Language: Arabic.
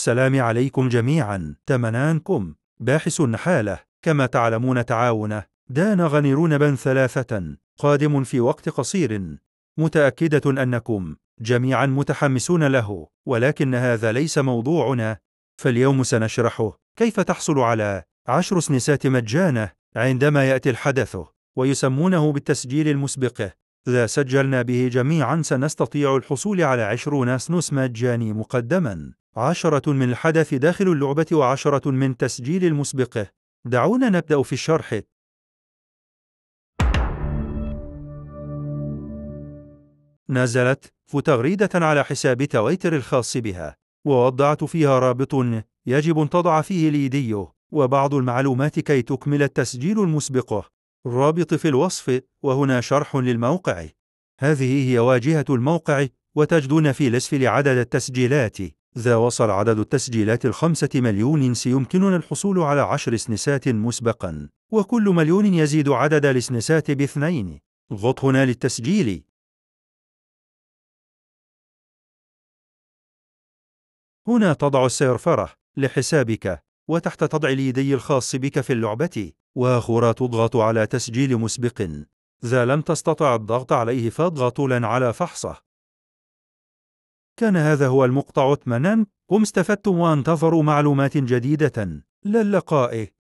السلام عليكم جميعا تمنانكم باحث النحالة كما تعلمون تعاونه دان غنيرون بن ثلاثة قادم في وقت قصير متأكدة أنكم جميعا متحمسون له ولكن هذا ليس موضوعنا فاليوم سنشرحه كيف تحصل على عشر سنسات مجانة عندما يأتي الحدث ويسمونه بالتسجيل المسبق إذا سجلنا به جميعا سنستطيع الحصول على عشرون سنس مجاني مقدما عشرة من الحدث داخل اللعبة وعشرة من تسجيل المسبقة دعونا نبدأ في الشرح نزلت فتغريدة على حساب تويتر الخاص بها ووضعت فيها رابط يجب أن تضع فيه ليديو وبعض المعلومات كي تكمل التسجيل المسبق الرابط في الوصف وهنا شرح للموقع هذه هي واجهة الموقع وتجدون في الأسفل عدد التسجيلات إذا وصل عدد التسجيلات الخمسة مليون سيمكننا الحصول على عشر سنسات مسبقا وكل مليون يزيد عدد السنسات باثنين اضغط هنا للتسجيل هنا تضع السيرفرة لحسابك وتحت تضع اليدي الخاص بك في اللعبة وأخرى تضغط على تسجيل مسبق إذا لم تستطع الضغط عليه فاضغط لن على فحصه كان هذا هو المقطع ثمنا قم استفدتم وانتظروا معلومات جديدة للقائه